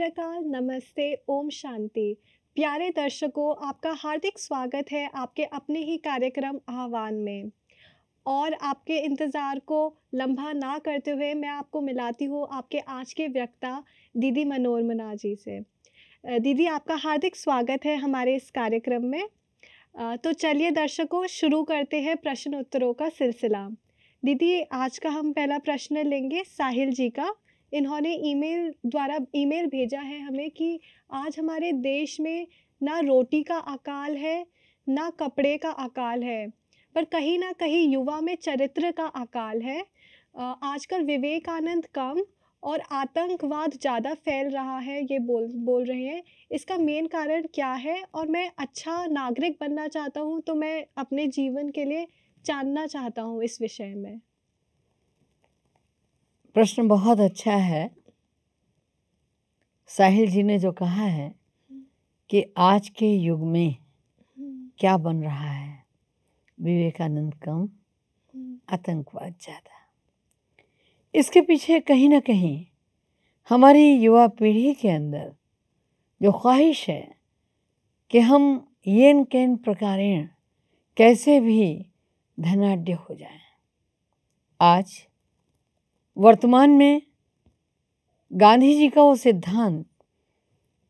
सत्यकाल नमस्ते ओम शांति प्यारे दर्शकों आपका हार्दिक स्वागत है आपके अपने ही कार्यक्रम आह्वान में और आपके इंतज़ार को लंबा ना करते हुए मैं आपको मिलाती हूँ आपके आज के व्यक्ता दीदी मना जी से दीदी आपका हार्दिक स्वागत है हमारे इस कार्यक्रम में तो चलिए दर्शकों शुरू करते हैं प्रश्न उत्तरों का सिलसिला दीदी आज का हम पहला प्रश्न लेंगे साहिल जी का इन्होंने ईमेल द्वारा ईमेल भेजा है हमें कि आज हमारे देश में ना रोटी का अकाल है ना कपड़े का अकाल है पर कहीं ना कहीं युवा में चरित्र का अकाल है आजकल विवेकानंद कम और आतंकवाद ज़्यादा फैल रहा है ये बोल बोल रहे हैं इसका मेन कारण क्या है और मैं अच्छा नागरिक बनना चाहता हूँ तो मैं अपने जीवन के लिए जानना चाहता हूँ इस विषय में प्रश्न बहुत अच्छा है साहिल जी ने जो कहा है कि आज के युग में क्या बन रहा है विवेकानंद कम आतंकवाद ज़्यादा इसके पीछे कहीं ना कहीं हमारी युवा पीढ़ी के अंदर जो ख्वाहिश है कि हम येन केन प्रकारेण कैसे भी धनाढ़ हो जाएं। आज वर्तमान में गांधी जी का वो सिद्धांत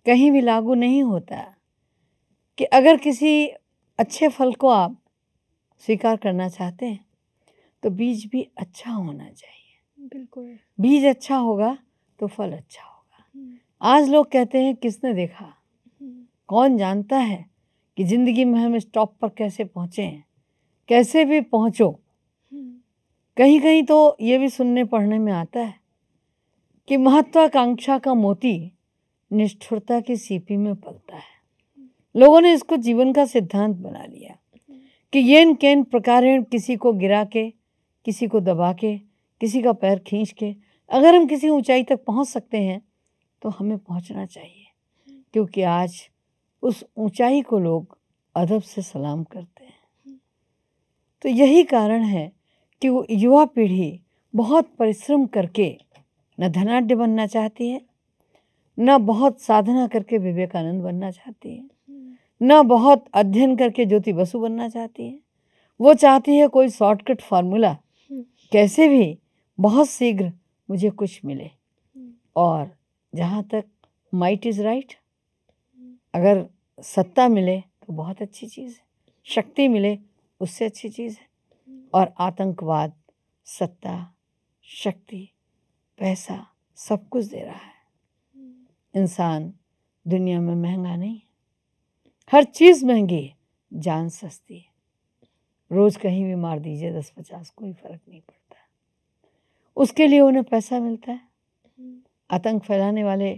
कहीं भी लागू नहीं होता कि अगर किसी अच्छे फल को आप स्वीकार करना चाहते हैं तो बीज भी अच्छा होना चाहिए बिल्कुल बीज अच्छा होगा तो फल अच्छा होगा हम्म। आज लोग कहते हैं किसने देखा हम्म। कौन जानता है कि ज़िंदगी में हम इस टॉप पर कैसे पहुँचे हैं कैसे भी पहुँचो कहीं कहीं तो ये भी सुनने पढ़ने में आता है कि महत्वाकांक्षा का मोती निष्ठुरता की सीपी में पलता है लोगों ने इसको जीवन का सिद्धांत बना लिया कि येन केन प्रकार किसी को गिरा के किसी को दबा के किसी का पैर खींच के अगर हम किसी ऊंचाई तक पहुंच सकते हैं तो हमें पहुंचना चाहिए क्योंकि आज उस ऊंचाई को लोग अदब से सलाम करते हैं तो यही कारण है कि वो युवा पीढ़ी बहुत परिश्रम करके न धनाढ़ बनना चाहती है न बहुत साधना करके विवेकानंद बनना चाहती है न बहुत अध्ययन करके ज्योति बसु बनना चाहती है वो चाहती है कोई शॉर्टकट फार्मूला कैसे भी बहुत शीघ्र मुझे कुछ मिले और जहाँ तक माइट इज़ राइट अगर सत्ता मिले तो बहुत अच्छी चीज़ है शक्ति मिले उससे अच्छी चीज़ है और आतंकवाद सत्ता शक्ति पैसा सब कुछ दे रहा है इंसान दुनिया में महंगा नहीं है हर चीज़ महंगी है जान सस्ती है रोज़ कहीं भी मार दीजिए दस पचास कोई फ़र्क नहीं पड़ता उसके लिए उन्हें पैसा मिलता है आतंक फैलाने वाले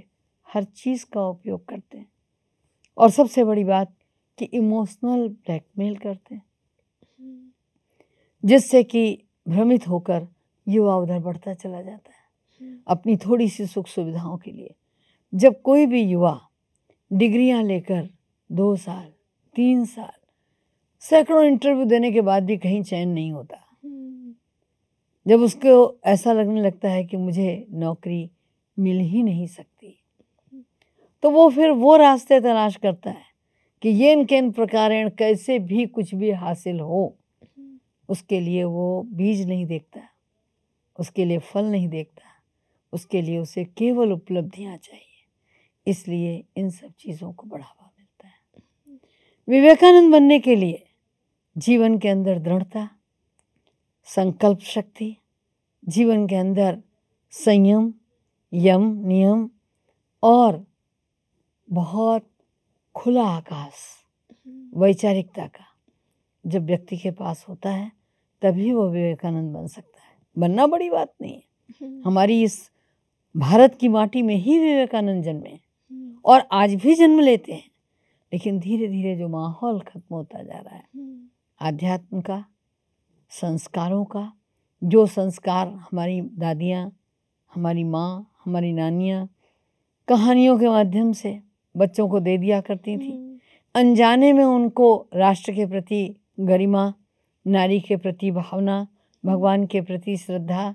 हर चीज़ का उपयोग करते हैं और सबसे बड़ी बात कि इमोशनल ब्लैकमेल करते हैं जिससे कि भ्रमित होकर युवा उधर बढ़ता चला जाता है हम्म। अपनी थोड़ी सी सुख सुविधाओं के लिए जब कोई भी युवा डिग्रियां लेकर दो साल तीन साल सैकड़ों इंटरव्यू देने के बाद भी कहीं चयन नहीं होता हम्म। जब उसको ऐसा लगने लगता है कि मुझे नौकरी मिल ही नहीं सकती तो वो फिर वो रास्ते तलाश करता है कि येन केन प्रकार कैसे भी कुछ भी हासिल हो उसके लिए वो बीज नहीं देखता उसके लिए फल नहीं देखता उसके लिए उसे केवल उपलब्धियाँ चाहिए इसलिए इन सब चीज़ों को बढ़ावा मिलता है विवेकानंद बनने के लिए जीवन के अंदर दृढ़ता संकल्प शक्ति जीवन के अंदर संयम यम नियम और बहुत खुला आकाश हम्म। वैचारिकता का जब व्यक्ति के पास होता है तभी वो विवेकानंद बन सकता है बनना बड़ी बात नहीं है हम्म। हमारी इस भारत की माटी में ही विवेकानंद जन्मे हैं हम्म। और आज भी जन्म लेते हैं लेकिन धीरे धीरे जो माहौल खत्म होता जा रहा है हम्म। आध्यात्म का संस्कारों का जो संस्कार हमारी दादियाँ हमारी माँ हमारी नानियाँ कहानियों के माध्यम से बच्चों को दे दिया करती थी अनजाने में उनको राष्ट्र के प्रति गरिमा नारी के प्रति भावना भगवान के प्रति श्रद्धा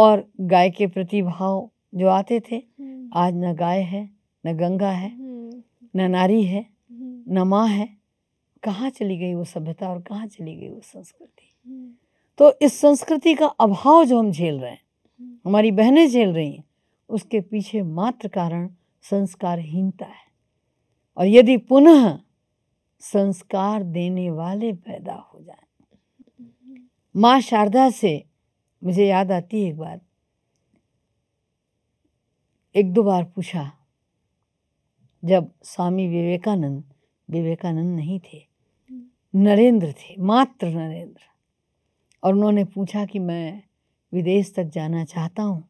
और गाय के प्रति भाव जो आते थे हम्म। आज न गाय है न गंगा है हम्म। न नारी है हम्म। न माँ है कहाँ चली गई वो सभ्यता और कहाँ चली गई वो संस्कृति तो इस संस्कृति का अभाव जो हम झेल रहे हैं हमारी बहनें झेल रही हैं उसके पीछे मात्र कारण संस्कारहीनता है और यदि पुनः संस्कार देने वाले पैदा हो जाए माँ शारदा से मुझे याद आती है एक बार एक दो बार पूछा जब स्वामी विवेकानंद विवेकानंद नहीं थे नरेंद्र थे मात्र नरेंद्र और उन्होंने पूछा कि मैं विदेश तक जाना चाहता हूँ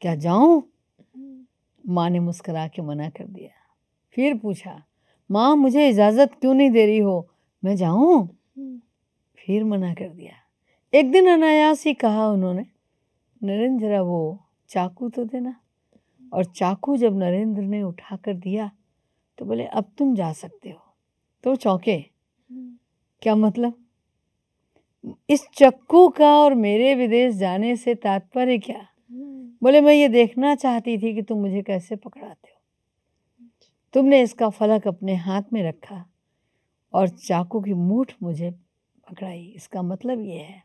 क्या जाऊँ माँ ने मुस्करा के मना कर दिया फिर पूछा माँ मुझे इजाज़त क्यों नहीं दे रही हो मैं जाऊँ फिर मना कर दिया एक दिन अनायास ही कहा उन्होंने नरेंद्र जरा वो चाकू तो देना और चाकू जब नरेंद्र ने उठा कर दिया तो बोले अब तुम जा सकते हो तो चौंके क्या मतलब इस चक्कू का और मेरे विदेश जाने से तात्पर्य क्या बोले मैं ये देखना चाहती थी कि तुम मुझे कैसे पकड़ाते हो तुमने इसका फलक अपने हाथ में रखा और चाकू की मूठ मुझे पकड़ाई इसका मतलब ये है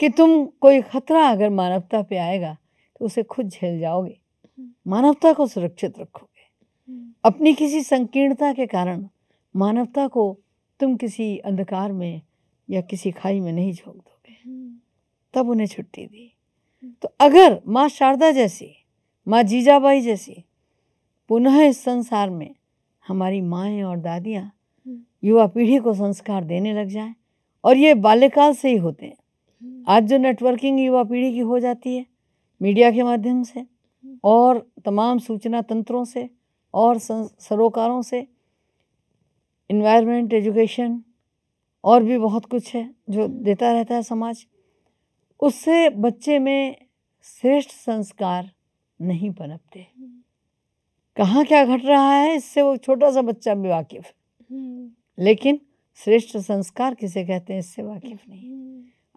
कि तुम कोई खतरा अगर मानवता पे आएगा तो उसे खुद झेल जाओगे हम्म। मानवता को सुरक्षित रखोगे हम्म। अपनी किसी संकीर्णता के कारण मानवता को तुम किसी अंधकार में या किसी खाई में नहीं झोंक दोगे हम्म। तब उन्हें छुट्टी दी तो अगर माँ शारदा जैसी माँ जीजाबाई जैसी पुनः इस संसार में हमारी माएँ और दादियाँ युवा पीढ़ी को संस्कार देने लग जाएं और ये बाल्यकाल से ही होते हैं हम्म। आज जो नेटवर्किंग युवा पीढ़ी की हो जाती है मीडिया के माध्यम से और तमाम सूचना तंत्रों से और सरोकारों से इन्वायरमेंट एजुकेशन और भी बहुत कुछ है जो देता रहता है समाज उससे बच्चे में श्रेष्ठ संस्कार नहीं पनपते कहाँ क्या घट रहा है इससे वो छोटा सा बच्चा भी वाकिफ है हम्म। लेकिन श्रेष्ठ संस्कार किसे कहते हैं इससे वाकिफ नहीं हम्म।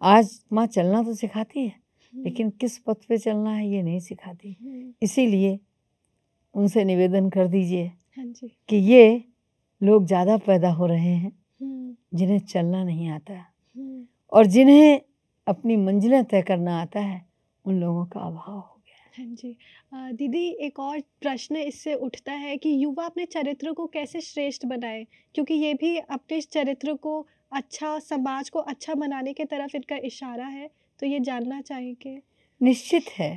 आज माँ चलना तो सिखाती है हम्म। लेकिन किस पथ पे चलना है ये नहीं सिखाती हम्म। इसीलिए उनसे निवेदन कर दीजिए हाँ कि ये लोग ज़्यादा पैदा हो रहे हैं हम्म। जिन्हें चलना नहीं आता और जिन्हें अपनी मंजिलें तय करना आता है उन लोगों का अभाव हो हाँ जी दीदी एक और प्रश्न इससे उठता है कि युवा अपने चरित्र को कैसे श्रेष्ठ बनाए क्योंकि ये भी अपने चरित्र को अच्छा समाज को अच्छा बनाने के तरफ इनका इशारा है तो ये जानना चाहेंगे निश्चित है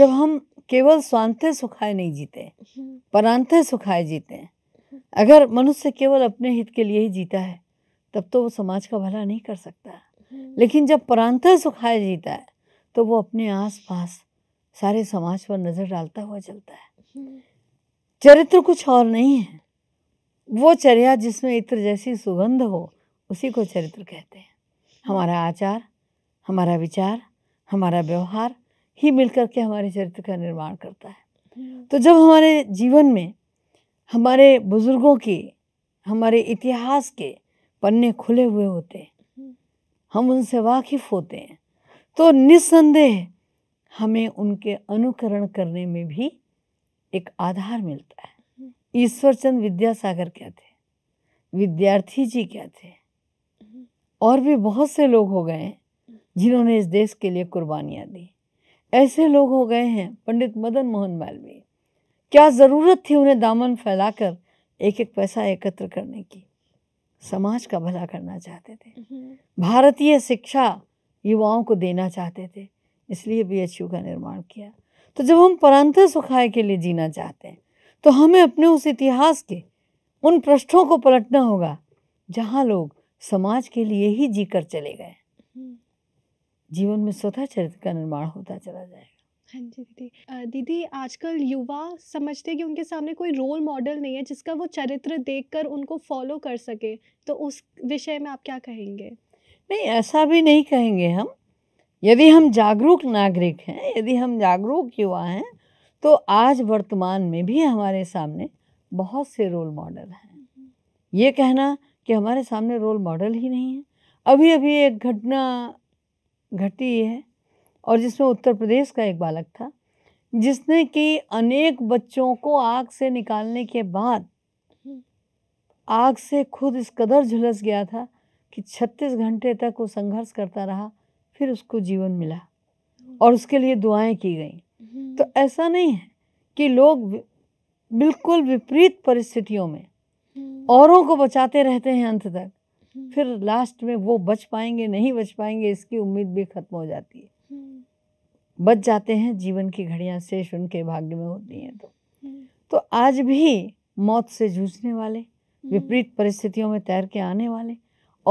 जब हम केवल स्वांत सुखाए नहीं जीते हम्म। परांत सुखाए जीते हम्म। अगर मनुष्य केवल अपने हित के लिए ही जीता है तब तो वो समाज का भला नहीं कर सकता हम्म। लेकिन जब परांत सुखाए जीता है तो वो अपने आस पास सारे समाज पर नज़र डालता हुआ चलता है चरित्र कुछ और नहीं है वो चर्या जिसमें इत्र जैसी सुगंध हो उसी को चरित्र कहते हैं हमारा आचार हमारा विचार हमारा व्यवहार ही मिलकर के हमारे चरित्र का निर्माण करता है हम्म। तो जब हमारे जीवन में हमारे बुज़ुर्गों के हमारे इतिहास के पन्ने खुले हुए होते हैं हम्म। हम उनसे वाकिफ़ होते हैं तो निस्संदेह हमें उनके अनुकरण करने में भी एक आधार मिलता है हम्म। ईश्वरचंद विद्यासागर क्या थे विद्यार्थी जी क्या थे और भी बहुत से लोग हो गए हैं जिन्होंने इस देश के लिए कुर्बानियाँ दी ऐसे लोग हो गए हैं पंडित मदन मोहन मालवीय क्या ज़रूरत थी उन्हें दामन फैलाकर एक एक पैसा एकत्र करने की समाज का भला करना चाहते थे हम्म। भारतीय शिक्षा युवाओं को देना चाहते थे इसलिए बी एच का निर्माण किया तो जब हम परांत सुखाए के लिए जीना चाहते हैं तो हमें अपने उस इतिहास के उन पृष्ठों को पलटना होगा जहाँ लोग समाज के लिए ही जीकर चले गए हम्म। जीवन में स्वतः चरित्र का निर्माण होता चला जाएगा हाँ जी दीदी दीदी आजकल युवा समझते हैं कि उनके सामने कोई रोल मॉडल नहीं है जिसका वो चरित्र देखकर उनको फॉलो कर सके तो उस विषय में आप क्या कहेंगे नहीं ऐसा भी नहीं कहेंगे हम यदि हम जागरूक नागरिक हैं यदि हम जागरूक युवा हैं तो आज वर्तमान में भी हमारे सामने बहुत से रोल मॉडल हैं हम्म। ये कहना कि हमारे सामने रोल मॉडल ही नहीं है अभी अभी एक घटना घटी है और जिसमें उत्तर प्रदेश का एक बालक था जिसने कि अनेक बच्चों को आग से निकालने के बाद हम्म। आग से खुद इस कदर झुलस गया था कि 36 घंटे तक वो संघर्ष करता रहा फिर उसको जीवन मिला और उसके लिए दुआएं की गई हम्म। तो ऐसा नहीं है कि लोग बिल्कुल विपरीत परिस्थितियों में हम्म। औरों को बचाते रहते हैं अंत तक हम्म। फिर लास्ट में वो बच पाएंगे नहीं बच पाएंगे इसकी उम्मीद भी खत्म हो जाती है हम्म। बच जाते हैं जीवन की घड़ियां शेष उनके भाग्य में होती हैं तो तो आज भी मौत से जूझने वाले विपरीत परिस्थितियों में तैर के आने वाले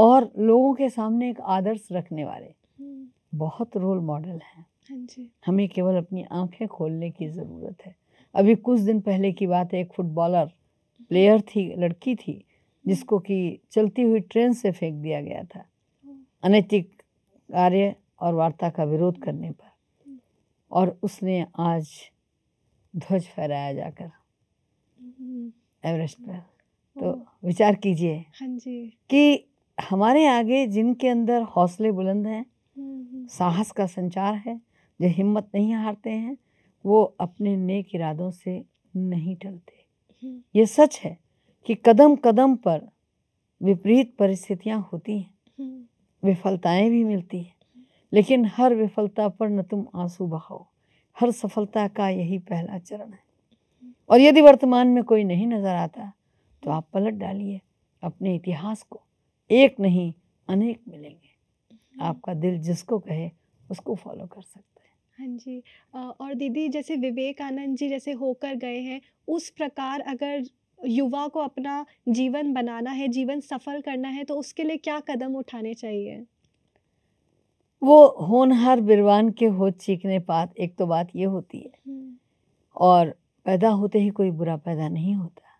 और लोगों के सामने एक आदर्श रखने वाले बहुत रोल मॉडल हैं हाँ हमें केवल अपनी आंखें खोलने की ज़रूरत है अभी कुछ दिन पहले की बात है एक फुटबॉलर प्लेयर थी लड़की थी जिसको कि चलती हुई ट्रेन से फेंक दिया गया था अनैतिक कार्य और वार्ता का विरोध करने पर और उसने आज ध्वज फहराया जाकर एवरेस्ट पर तो विचार कीजिए हाँ कि हमारे आगे जिनके अंदर हौसले बुलंद हैं साहस का संचार है जो हिम्मत नहीं हारते हैं वो अपने नेक इरादों से नहीं टलते ये सच है कि कदम कदम पर विपरीत परिस्थितियाँ होती हैं विफलताएं भी मिलती हैं लेकिन हर विफलता पर न तुम आंसू बहाओ हर सफलता का यही पहला चरण है और यदि वर्तमान में कोई नहीं नज़र आता तो आप पलट डालिए अपने इतिहास को एक नहीं अनेक मिलेंगे आपका दिल जिसको कहे उसको फॉलो कर सकता हाँ जी और दीदी जैसे विवेकानंद जी जैसे होकर गए हैं उस प्रकार अगर युवा को अपना जीवन बनाना है, जीवन सफल करना है तो उसके लिए क्या कदम उठाने चाहिए? वो होनहार बिरवान के हो चीखने पात, एक तो बात ये होती है। हम्म। और पैदा होते ही कोई बुरा पैदा नहीं होता।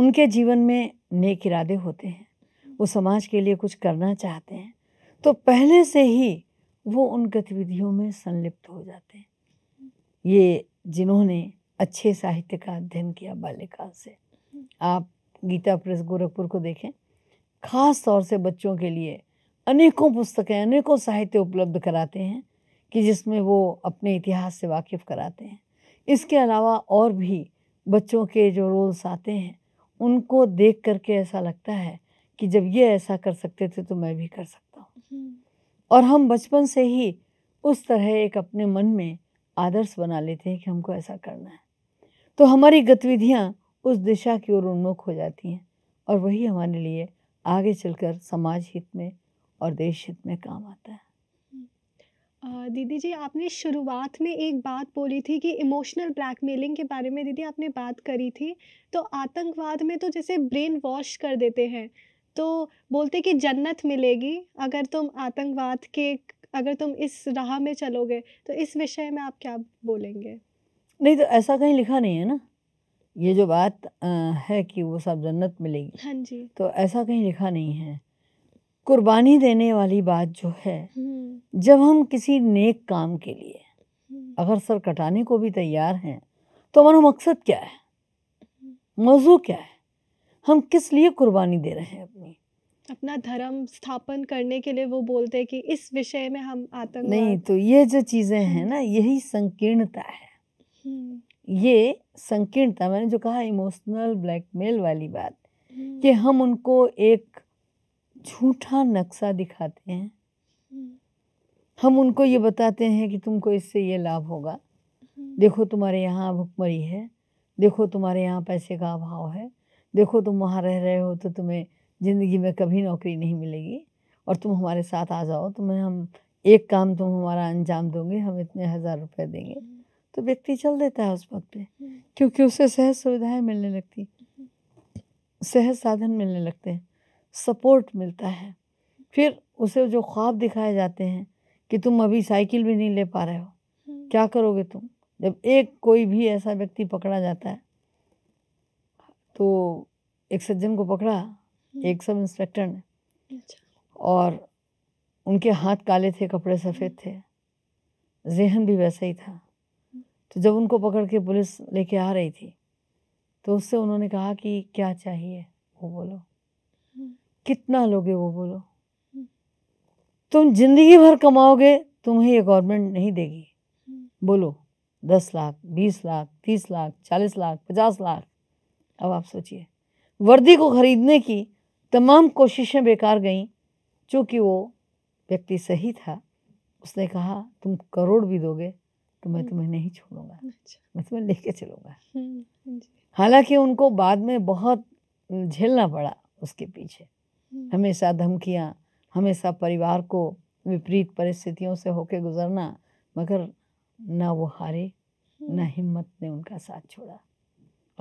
उनके जीवन में नेक इरादे होते हैं। वो हम्म। समाज के लिए कुछ करना चाहते हैं। तो पहले से ही वो उन गतिविधियों में संलिप्त हो जाते हैं ये जिन्होंने अच्छे साहित्य का अध्ययन किया बाल्यकाल से आप गीता प्रेस गोरखपुर को देखें खास तौर से बच्चों के लिए अनेकों पुस्तकें अनेकों साहित्य उपलब्ध कराते हैं कि जिसमें वो अपने इतिहास से वाकिफ़ कराते हैं इसके अलावा और भी बच्चों के जो रोल्स आते हैं उनको देख करके ऐसा लगता है कि जब ये ऐसा कर सकते थे तो मैं भी कर सकता हूँ हम्म। और हम बचपन से ही उस तरह एक अपने मन में आदर्श बना लेते हैं कि हमको ऐसा करना है तो हमारी गतिविधियाँ उस दिशा की ओर उन्मुख हो जाती हैं और वही हमारे लिए आगे चलकर समाज हित में और देश हित में काम आता है दीदी जी आपने शुरुआत में एक बात बोली थी कि इमोशनल ब्लैकमेलिंग के बारे में दीदी आपने बात करी थी तो आतंकवाद में तो जैसे ब्रेन वॉश कर देते हैं तो बोलते कि जन्नत मिलेगी अगर तुम आतंकवाद के अगर तुम इस राह में चलोगे तो इस विषय में आप क्या बोलेंगे नहीं तो ऐसा कहीं लिखा नहीं है ना ये जो बात आ, है कि वो सब जन्नत मिलेगी हाँ जी तो ऐसा कहीं लिखा नहीं है कुर्बानी देने वाली बात जो है हम्म। जब हम किसी नेक काम के लिए हम्म। अगर सर कटाने को भी तैयार हैं तो हमारा मकसद क्या है हम्म। मौजू क्या है हम किस लिए कुर्बानी दे रहे हैं अपनी अपना धर्म स्थापन करने के लिए वो बोलते हैं कि इस विषय में हम आतंक नहीं तो ये जो चीज़ें हैं ना यही संकीर्णता है हम्म। ये संकीर्णता मैंने जो कहा इमोशनल ब्लैकमेल वाली बात हम्म। कि हम उनको एक झूठा नक्शा दिखाते हैं हम्म। हम उनको ये बताते हैं कि तुमको इससे ये लाभ होगा देखो तुम्हारे यहाँ भुखमरी है देखो तुम्हारे यहाँ पैसे का अभाव है देखो तुम वहाँ रह रहे हो तो तुम्हें ज़िंदगी में कभी नौकरी नहीं मिलेगी और तुम हमारे साथ आ जाओ तुम्हें हम एक काम तुम हमारा अंजाम दोगे हम इतने हज़ार रुपये देंगे हम्म। तो व्यक्ति चल देता है उस वक्त पे हम्म। क्योंकि उसे सहज सुविधाएं मिलने लगती सहज साधन मिलने लगते हैं सपोर्ट मिलता है फिर उसे जो ख्वाब दिखाए जाते हैं कि तुम अभी साइकिल भी नहीं ले पा रहे हो हम्म। क्या करोगे तुम जब एक कोई भी ऐसा व्यक्ति पकड़ा जाता है तो एक सज्जन को पकड़ा हम्म। एक सब इंस्पेक्टर ने अच्छा। और उनके हाथ काले थे कपड़े हम्म। सफ़ेद थे जहन भी वैसा ही था हम्म। तो जब उनको पकड़ के पुलिस लेके आ रही थी तो उससे उन्होंने कहा कि क्या चाहिए वो बोलो कितना लोगे वो बोलो तुम जिंदगी भर कमाओगे तुम्हें ये गवर्नमेंट नहीं देगी बोलो दस लाख बीस लाख तीस लाख चालीस लाख पचास लाख अब आप सोचिए वर्दी को ख़रीदने की तमाम कोशिशें बेकार गईं चूँकि वो व्यक्ति सही था उसने कहा तुम करोड़ भी दोगे तो मैं हम्म। तुम्हें नहीं छोड़ूंगा अच्छा। मैं तुम्हें लेके चलूँगा हम्म, हालांकि उनको बाद में बहुत झेलना पड़ा उसके पीछे हम्म। हमेशा धमकियाँ हमेशा परिवार को विपरीत परिस्थितियों से होके गुजरना मगर ना वो हारे ना हिम्मत ने उनका साथ छोड़ा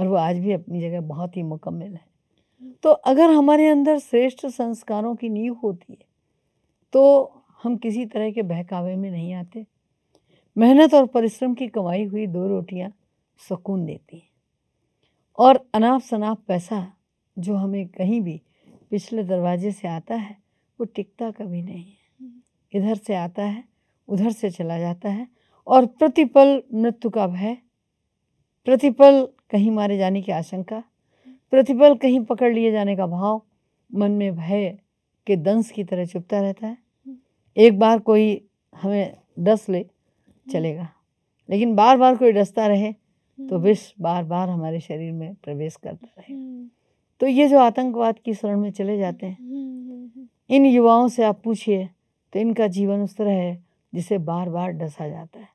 और वो आज भी अपनी जगह बहुत ही मुकम्मल है तो अगर हमारे अंदर श्रेष्ठ संस्कारों की नींव होती है तो हम किसी तरह के बहकावे में नहीं आते मेहनत और परिश्रम की कमाई हुई दो रोटियां सुकून देती हैं और अनाप शनाप पैसा जो हमें कहीं भी पिछले दरवाजे से आता है वो टिकता कभी नहीं है इधर से आता है उधर से चला जाता है और प्रतिपल मृत्यु का भय प्रतिपल कहीं मारे जाने की आशंका प्रतिपल कहीं पकड़ लिए जाने का भाव मन में भय के दंश की तरह चुपता रहता है एक बार कोई हमें डस ले चलेगा लेकिन बार बार कोई डसता रहे तो हम्म। विष बार बार हमारे शरीर में प्रवेश करता रहे हम्म। तो ये जो आतंकवाद की शरण में चले जाते हैं हम्म, इन युवाओं से आप पूछिए तो इनका जीवन उस तरह है जिसे बार बार डसा जाता है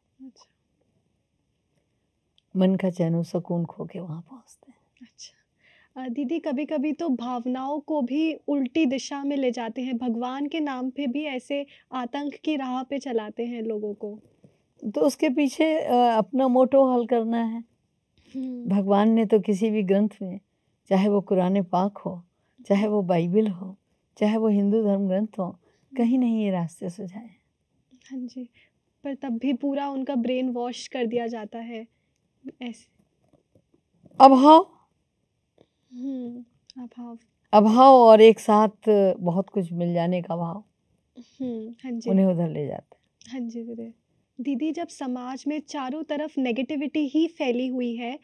मन का चैन सुकून खो के वहाँ पहुँचते हैं अच्छा दीदी कभी कभी तो भावनाओं को भी उल्टी दिशा में ले जाते हैं भगवान के नाम पे भी ऐसे आतंक की राह पे चलाते हैं लोगों को तो उसके पीछे अपना मोटो हल करना है हम्म। भगवान ने तो किसी भी ग्रंथ में चाहे वो कुरान पाक हो चाहे वो बाइबिल हो चाहे वो हिंदू धर्म ग्रंथ हो कहीं नहीं ये रास्ते सुझाए हाँ जी पर तब भी पूरा उनका ब्रेन वॉश कर दिया जाता है ऐसे अभाव अभाव अभाव और एक साथ बहुत कुछ मिल जाने का भाव हम्म, हाँ जी उन्हें उधर ले जाते हाँ जी गुरु दीदी जब समाज में चारों तरफ नेगेटिविटी ही फैली हुई है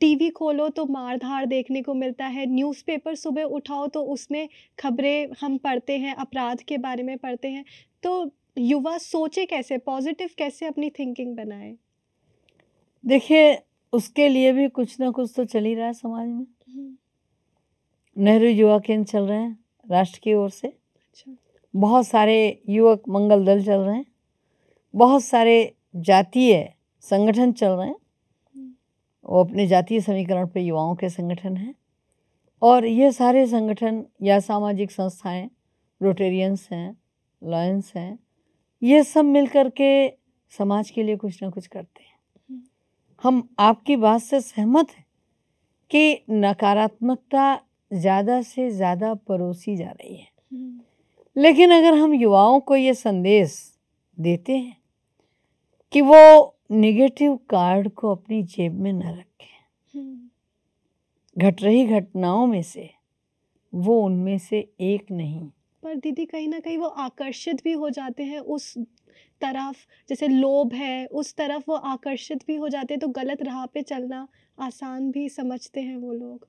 टीवी खोलो तो मार धार देखने को मिलता है न्यूज़पेपर सुबह उठाओ तो उसमें खबरें हम पढ़ते हैं अपराध के बारे में पढ़ते हैं तो युवा सोचे कैसे पॉजिटिव कैसे अपनी थिंकिंग बनाए देखिए उसके लिए भी कुछ ना कुछ तो चल ही रहा है समाज में हम्म। नेहरू युवा केंद्र चल रहे हैं राष्ट्र की ओर से अच्छा। बहुत सारे युवक मंगल दल चल रहे हैं बहुत सारे जातीय संगठन चल रहे हैं हम्म। वो अपने जातीय समीकरण पर युवाओं के संगठन हैं और ये सारे संगठन या सामाजिक संस्थाएं रोटेरियंस हैं लॉयंस हैं ये सब मिलकर के समाज के लिए कुछ ना कुछ करते हैं हम आपकी बात से सहमत हैं कि नकारात्मकता ज़्यादा से ज़्यादा परोसी जा रही है हम्म। लेकिन अगर हम युवाओं को ये संदेश देते हैं कि वो निगेटिव कार्ड को अपनी जेब में न रखें हम्म। घट रही घटनाओं में से वो उनमें से एक नहीं पर दीदी कहीं ना कहीं वो आकर्षित भी हो जाते हैं उस तरफ जैसे लोभ है उस तरफ वो आकर्षित भी हो जाते हैं तो गलत राह पे चलना आसान भी समझते हैं वो लोग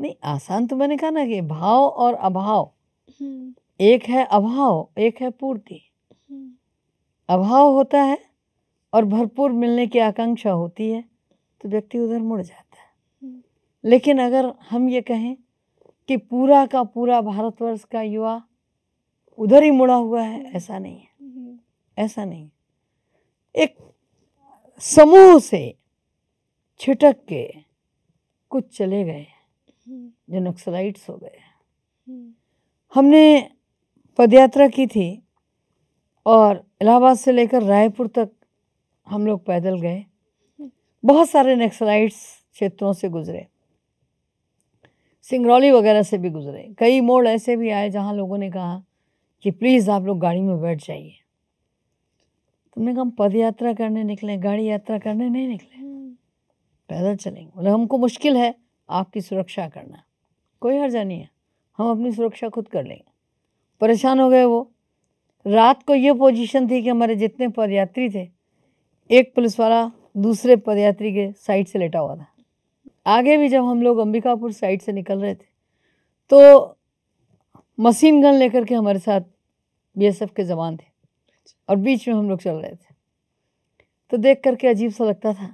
नहीं आसान तो मैंने कहा ना कि भाव और अभाव हम्म। एक है अभाव एक है पूर्ति हम्म। अभाव होता है और भरपूर मिलने की आकांक्षा होती है तो व्यक्ति उधर मुड़ जाता है हम्म। लेकिन अगर हम ये कहें कि पूरा का पूरा भारतवर्ष का युवा उधर ही मुड़ा हुआ है ऐसा नहीं है ऐसा नहीं एक समूह से छिटक के कुछ चले गए हम्म। जो नक्सलाइट्स हो गए हम्म। हमने पदयात्रा की थी और इलाहाबाद से लेकर रायपुर तक हम लोग पैदल गए हम्म। बहुत सारे नक्सलाइट्स क्षेत्रों से गुजरे सिंगरौली वगैरह से भी गुजरे कई मोड़ ऐसे भी आए जहाँ लोगों ने कहा कि प्लीज़ आप लोग गाड़ी में बैठ जाइए तुमने कहा हम पद यात्रा करने निकले गाड़ी यात्रा करने नहीं निकले पैदल चलेंगे बोले हमको मुश्किल है आपकी सुरक्षा करना कोई हर्जा नहीं है हम अपनी सुरक्षा खुद कर लेंगे परेशान हो गए वो रात को ये पोजीशन थी कि हमारे जितने पदयात्री थे एक पुलिस वाला दूसरे पदयात्री के साइड से लेटा हुआ था आगे भी जब हम लोग अंबिकापुर साइड से निकल रहे थे तो मशीन गन लेकर के हमारे साथ बीएसएफ के जवान थे और बीच में हम लोग चल रहे थे तो देख करके अजीब सा लगता था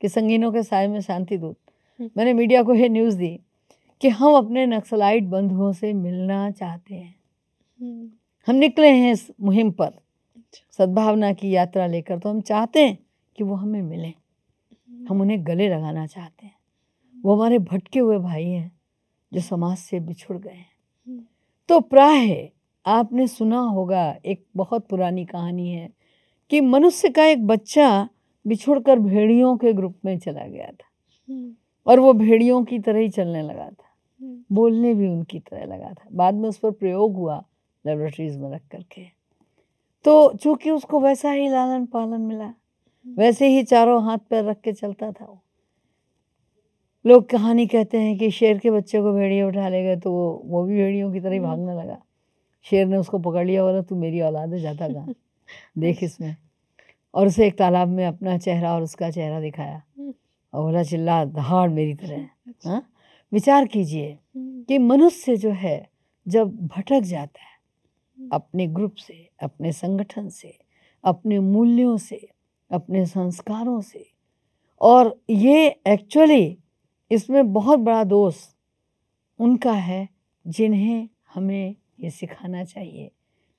कि संगीनों के साय में शांति दूत हम्म। मैंने मीडिया को यह न्यूज़ दी कि हम अपने नक्सलाइट बंधुओं से मिलना चाहते हैं हम्म। हम निकले हैं इस मुहिम पर अच्छा। सद्भावना की यात्रा लेकर तो हम चाहते हैं कि वो हमें मिलें हम्म। हम उन्हें गले लगाना चाहते हैं वो हमारे भटके हुए भाई हैं जो समाज से बिछुड़ गए हैं तो प्राय आपने सुना होगा एक बहुत पुरानी कहानी है कि मनुष्य का एक बच्चा बिछुड़कर भेड़ियों के ग्रुप में चला गया था हम्म। और वो भेड़ियों की तरह ही चलने लगा था हम्म। बोलने भी उनकी तरह लगा था बाद में उस पर प्रयोग हुआ लेबोरेटरीज में रख करके तो चूंकि उसको वैसा ही लालन पालन मिला हम्म। वैसे ही चारों हाथ पैर रख के चलता था वो लोग कहानी कहते हैं कि शेर के बच्चे को भेड़िए उठा ले गए तो वो वो भी भेड़ियों की तरह ही भागने लगा शेर ने उसको पकड़ लिया बोला तू मेरी औलाद है जाता कहाँ देख इसमें और उसे एक तालाब में अपना चेहरा और उसका चेहरा दिखाया और बोला चिल्ला दहाड़ मेरी तरह अच्छा। हाँ विचार कीजिए हम्म। कि मनुष्य जो है जब भटक जाता है हम्म। अपने ग्रुप से अपने संगठन से अपने मूल्यों से अपने संस्कारों से और ये एक्चुअली इसमें बहुत बड़ा दोष उनका है जिन्हें हमें ये सिखाना चाहिए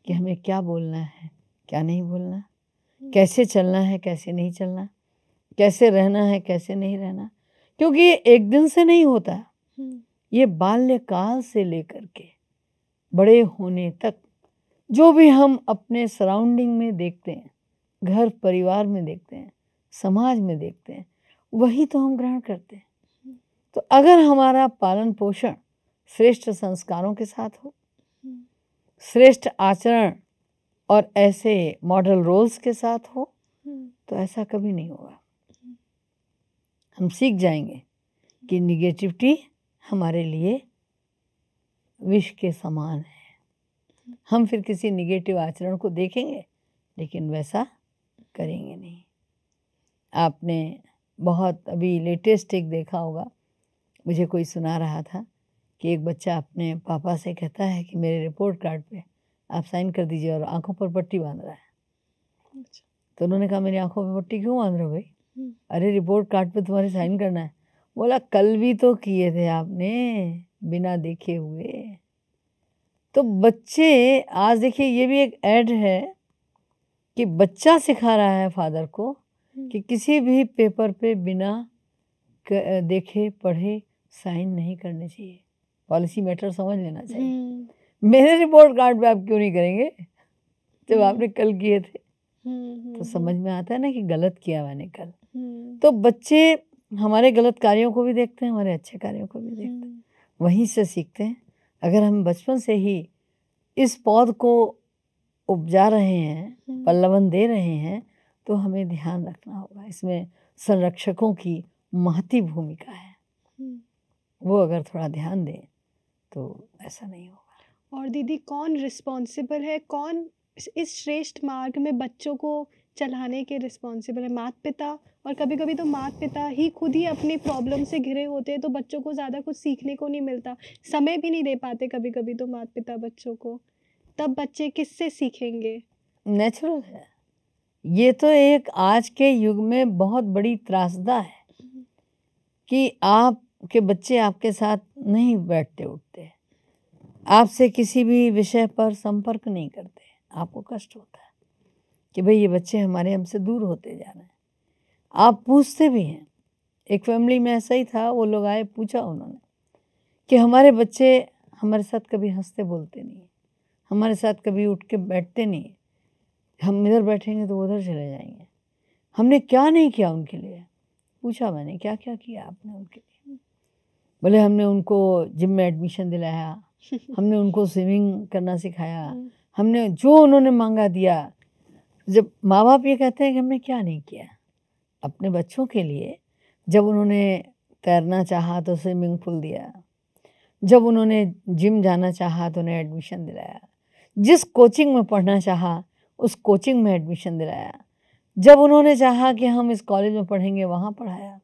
कि हमें क्या बोलना है क्या नहीं बोलना हम्म। कैसे चलना है कैसे नहीं चलना कैसे रहना है कैसे नहीं रहना क्योंकि ये एक दिन से नहीं होता हम्म। ये बाल्यकाल से लेकर के बड़े होने तक जो भी हम अपने सराउंडिंग में देखते हैं घर परिवार में देखते हैं समाज में देखते हैं वही तो हम ग्रहण करते हैं हम्म। तो अगर हमारा पालन पोषण श्रेष्ठ संस्कारों के साथ हो श्रेष्ठ आचरण और ऐसे मॉडल रोल्स के साथ हो हम्म। तो ऐसा कभी नहीं होगा हम सीख जाएंगे कि निगेटिविटी हमारे लिए विष के समान है हम फिर किसी निगेटिव आचरण को देखेंगे लेकिन वैसा करेंगे नहीं आपने बहुत अभी लेटेस्ट एक देखा होगा मुझे कोई सुना रहा था कि एक बच्चा अपने पापा से कहता है कि मेरे रिपोर्ट कार्ड पे आप साइन कर दीजिए और आंखों पर पट्टी बांध रहा है अच्छा। तो उन्होंने कहा मेरी आंखों पर पट्टी क्यों बांध रहे हो भाई हम्म। अरे रिपोर्ट कार्ड पे तुम्हारे साइन करना है बोला कल भी तो किए थे आपने बिना देखे हुए तो बच्चे आज देखिए ये भी एक ऐड है कि बच्चा सिखा रहा है फादर को हम्म। कि किसी भी पेपर पे बिना देखे पढ़े साइन नहीं करने चाहिए पॉलिसी मैटर समझ लेना चाहिए हम्म। मेरे रिपोर्ट कार्ड पे आप क्यों नहीं करेंगे जब हम्म। आपने कल किए थे हम्म, तो समझ में आता है ना कि गलत किया मैंने कल तो बच्चे हमारे गलत कार्यों को भी देखते हैं हमारे अच्छे कार्यों को भी देखते हैं वहीं से सीखते हैं अगर हम बचपन से ही इस पौध को उपजा रहे हैं पल्लवन दे रहे हैं तो हमें ध्यान रखना होगा इसमें संरक्षकों की महती भूमिका है वो अगर थोड़ा ध्यान दें तो ऐसा नहीं होगा और दीदी कौन रिस्पॉन्सिबल है कौन इस श्रेष्ठ मार्ग में बच्चों को चलाने के रिस्पॉन्सिबल है माता पिता और कभी कभी तो माता पिता ही खुद ही अपने प्रॉब्लम से घिरे होते हैं तो बच्चों को ज़्यादा कुछ सीखने को नहीं मिलता समय भी नहीं दे पाते कभी कभी तो माता पिता बच्चों को तब बच्चे किससे सीखेंगे नेचुरल है ये तो एक आज के युग में बहुत बड़ी त्रासदा है हम्म। कि आप कि बच्चे आपके साथ नहीं बैठते उठते आपसे किसी भी विषय पर संपर्क नहीं करते आपको कष्ट होता है कि भाई ये बच्चे हमारे हमसे दूर होते जा रहे हैं आप पूछते भी हैं एक फैमिली में ऐसा ही था वो लोग आए पूछा उन्होंने कि हमारे बच्चे हमारे साथ कभी हंसते बोलते नहीं हमारे साथ कभी उठ के बैठते नहीं हम इधर बैठेंगे तो उधर चले जाएंगे हमने क्या नहीं किया उनके लिए पूछा मैंने क्या क्या किया आपने उनके लिए भले हमने उनको जिम में एडमिशन दिलाया हमने उनको स्विमिंग करना सिखाया हाँ। हमने जो उन्होंने मांगा दिया जब माँ बाप ये कहते हैं कि हमने क्या नहीं किया अपने बच्चों के लिए जब उन्होंने तैरना चाहा तो स्विमिंग पूल दिया जब उन्होंने जिम जाना चाहा तो उन्हें एडमिशन दिलाया जिस कोचिंग में पढ़ना चाहा उस कोचिंग में एडमिशन दिलाया जब उन्होंने चाहा कि हम इस कॉलेज में पढ़ेंगे वहाँ पढ़ाया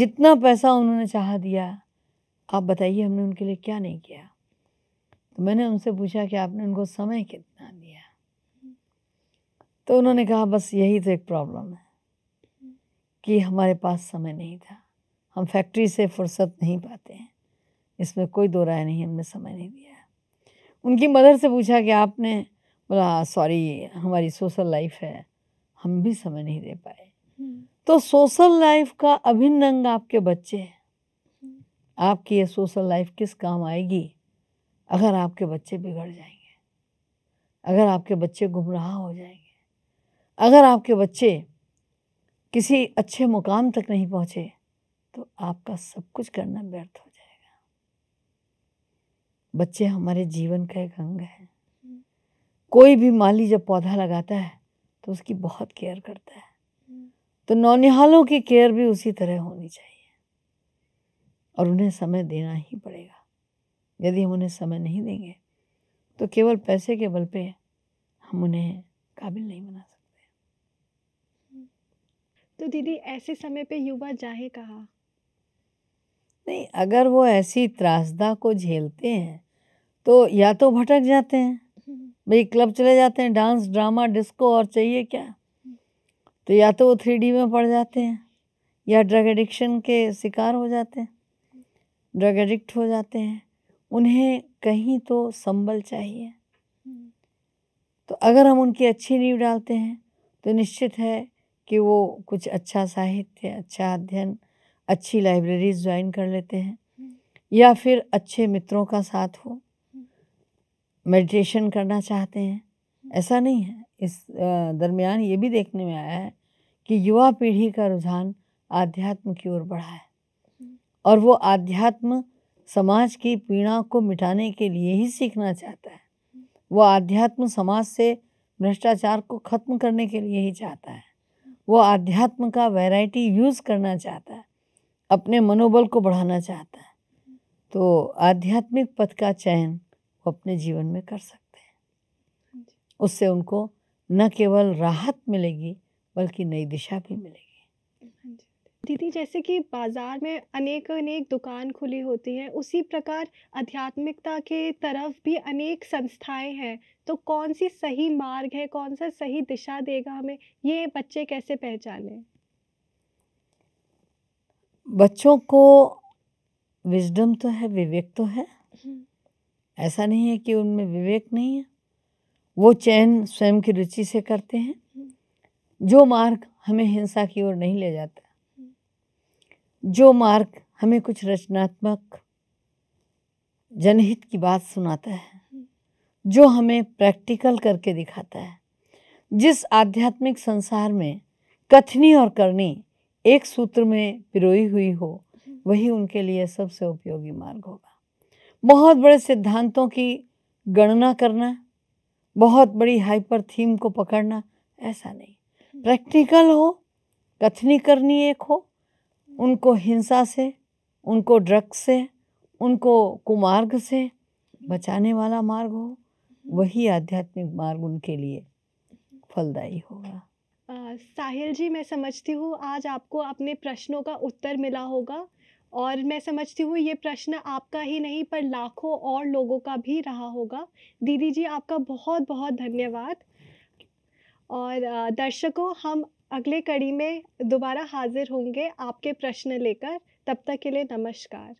जितना पैसा उन्होंने चाहा दिया आप बताइए हमने उनके लिए क्या नहीं किया तो मैंने उनसे पूछा कि आपने उनको समय कितना दिया तो उन्होंने कहा बस यही तो एक प्रॉब्लम है कि हमारे पास समय नहीं था हम फैक्ट्री से फुर्सत नहीं पाते हैं इसमें कोई दो राय नहीं हमने समय नहीं दिया उनकी मदर से पूछा कि आपने बोला सॉरी हमारी सोशल लाइफ है हम भी समय नहीं दे पाए हम्म। तो सोशल लाइफ का अभिन्न अंग आपके बच्चे हैं आपकी ये सोशल लाइफ किस काम आएगी अगर आपके बच्चे बिगड़ जाएंगे अगर आपके बच्चे गुमराह हो जाएंगे अगर आपके बच्चे किसी अच्छे मुकाम तक नहीं पहुँचे तो आपका सब कुछ करना व्यर्थ हो जाएगा बच्चे हमारे जीवन का एक अंग है कोई भी माली जब पौधा लगाता है तो उसकी बहुत केयर करता है तो नौनिहालों की केयर भी उसी तरह होनी चाहिए और उन्हें समय देना ही पड़ेगा यदि हम उन्हें समय नहीं देंगे तो केवल पैसे के बल पे हम उन्हें काबिल नहीं बना सकते तो दीदी ऐसे समय पे युवा जाहे कहा नहीं अगर वो ऐसी त्रासदा को झेलते हैं तो या तो भटक जाते हैं भाई क्लब चले जाते हैं डांस ड्रामा डिस्को और चाहिए क्या तो या तो वो थ्री डी में पड़ जाते हैं या ड्रग एडिक्शन के शिकार हो जाते हैं ड्रग एडिक्ट हो जाते हैं उन्हें कहीं तो संबल चाहिए हम्म। तो अगर हम उनकी अच्छी नींव डालते हैं तो निश्चित है कि वो कुछ अच्छा साहित्य अच्छा अध्ययन अच्छी लाइब्रेरीज ज्वाइन कर लेते हैं हम्म। या फिर अच्छे मित्रों का साथ हो हम्म। मेडिटेशन करना चाहते हैं ऐसा नहीं है इस दरमियान ये भी देखने में आया है कि युवा पीढ़ी का रुझान आध्यात्म की ओर बढ़ा है और वो आध्यात्म समाज की पीड़ा को मिटाने के लिए ही सीखना चाहता है वो आध्यात्म समाज से भ्रष्टाचार को ख़त्म करने के लिए ही चाहता है वो आध्यात्म का वैरायटी यूज़ करना चाहता है अपने मनोबल को बढ़ाना चाहता है तो आध्यात्मिक पथ का चयन वो अपने जीवन में कर सकते हैं उससे उनको न केवल राहत मिलेगी बल्कि नई दिशा भी मिलेगी दीदी जैसे कि बाजार में अनेक-अनेक दुकान खुली होती हैं, उसी प्रकार आध्यात्मिकता के तरफ भी अनेक संस्थाएं हैं। तो कौन-सी सही मार्ग है, कौन-सा सही दिशा देगा हमें, ये बच्चे कैसे पहचाने बच्चों को विज़डम तो है, विवेक तो है। हम्म। ऐसा नहीं है कि उनमें विवेक नहीं है। वो चयन स्वयं की रुचि से करते हैं। हम्म। जो मार्ग हमें हिंसा की ओर नहीं ले जाता जो मार्ग हमें कुछ रचनात्मक जनहित की बात सुनाता है जो हमें प्रैक्टिकल करके दिखाता है जिस आध्यात्मिक संसार में कथनी और करनी एक सूत्र में पिरोई हुई हो वही उनके लिए सबसे उपयोगी मार्ग होगा बहुत बड़े सिद्धांतों की गणना करना बहुत बड़ी हाइपर थीम को पकड़ना ऐसा नहीं प्रैक्टिकल हो कथनी करनी एक हो उनको हिंसा से उनको ड्रग्स से उनको कुमार्ग से बचाने वाला मार्ग हो वही आध्यात्मिक मार्ग उनके लिए फलदायी होगा साहिल जी मैं समझती हूँ आज आपको अपने प्रश्नों का उत्तर मिला होगा और मैं समझती हूँ ये प्रश्न आपका ही नहीं पर लाखों और लोगों का भी रहा होगा दीदी जी आपका बहुत बहुत धन्यवाद और दर्शकों हम अगले कड़ी में दोबारा हाजिर होंगे आपके प्रश्न लेकर तब तक के लिए नमस्कार